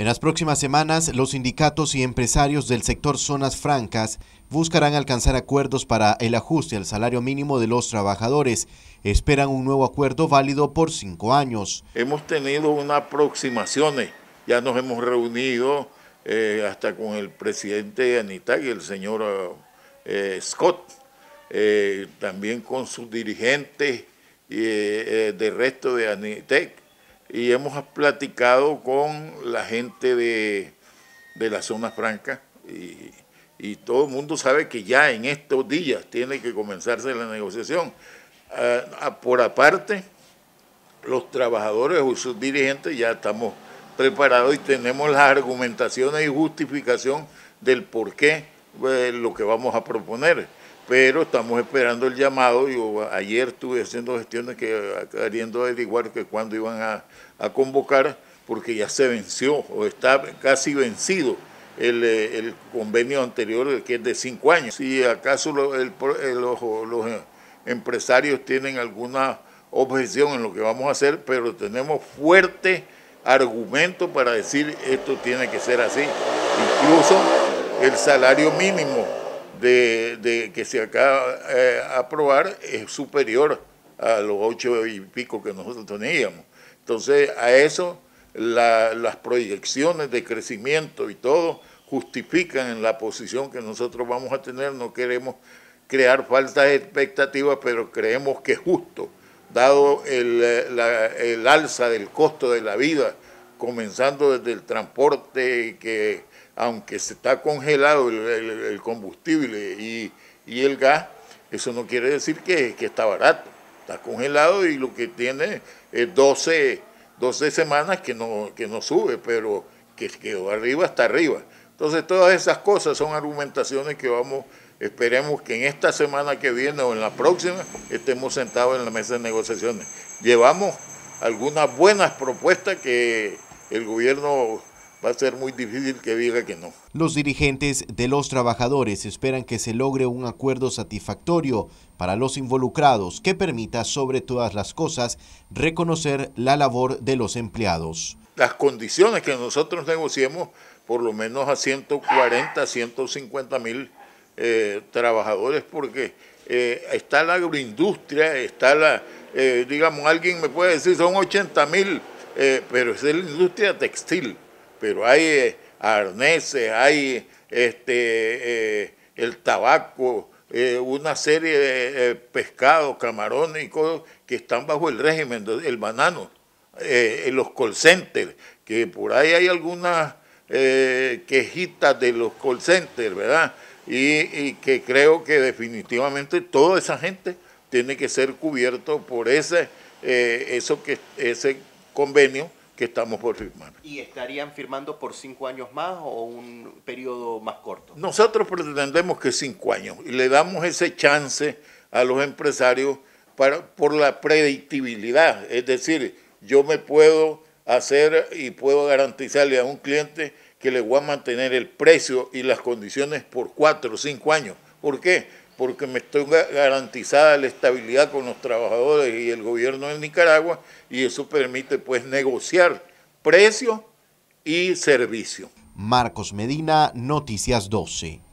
En las próximas semanas, los sindicatos y empresarios del sector zonas francas buscarán alcanzar acuerdos para el ajuste al salario mínimo de los trabajadores. Esperan un nuevo acuerdo válido por cinco años. Hemos tenido unas aproximaciones, eh, ya nos hemos reunido eh, hasta con el presidente Anitag y el señor eh, Scott, también con sus dirigentes del resto de Anitec y hemos platicado con la gente de, la zona franca y, todo el mundo sabe que ya en estos días tiene que comenzarse la negociación. Ah, ah, por aparte, los trabajadores o sus dirigentes ya estamos preparados y tenemos las argumentaciones y justificación del por qué eh, lo que vamos a proponer pero estamos esperando el llamado. Yo ayer estuve haciendo gestiones que queriendo averiguar que cuándo iban a, convocar, porque ya se venció o está casi vencido el, eh, convenio anterior, que es de cinco años. Si acaso eh, los, los empresarios tienen alguna objeción en lo que vamos a hacer, pero tenemos fuerte argumento para decir esto tiene que ser así. Incluso el salario mínimo de, que se acaba de eh, aprobar es superior a los ocho y pico que nosotros teníamos. Entonces, a eso las proyecciones de crecimiento y todo justifican en la posición que nosotros vamos a tener. No queremos crear falsas expectativas, pero creemos que es justo, dado el, el alza del costo de la vida, comenzando desde el transporte que aunque se está congelado el, combustible y, el gas, eso no quiere decir que, está barato. Está congelado y lo que tiene es 12, semanas que no, no sube, pero que quedó arriba está arriba. Entonces todas esas cosas son argumentaciones que vamos, esperemos que en esta semana que viene o en la próxima estemos sentados en la mesa de negociaciones. Llevamos algunas buenas propuestas que el gobierno va a ser muy difícil que diga que no. Los dirigentes de los trabajadores esperan que se logre un acuerdo satisfactorio para los involucrados que permita, sobre todas las cosas, reconocer la labor de los empleados. Las condiciones que nosotros negociemos, por lo menos a 140, 150 mil eh, trabajadores, porque eh, está la agroindustria, está la, eh, digamos, alguien me puede decir, son 80 mil, pero es la industria textil pero hay eh, arneses, hay este, eh, el tabaco, eh, una serie de pescados, camarones y cosas que están bajo el régimen, del banano, los call centers, que por ahí hay algunas quejitas de los call centers, ¿verdad? Y, y, que creo que definitivamente toda esa gente tiene que ser cubierto por ese, eso que, ese convenio que estamos por firmar. ¿Y estarían firmando por cinco años más o un periodo más corto? Nosotros pretendemos que cinco años y le damos ese chance a los empresarios para, por la predictibilidad. Es decir, yo me puedo hacer y puedo garantizarle a un cliente que le voy a mantener el precio y las condiciones por cuatro o cinco años. ¿Por qué? porque me estoy garantizada la estabilidad con los trabajadores y el gobierno de Nicaragua y eso permite pues negociar precio y servicio. Marcos Medina, Noticias 12.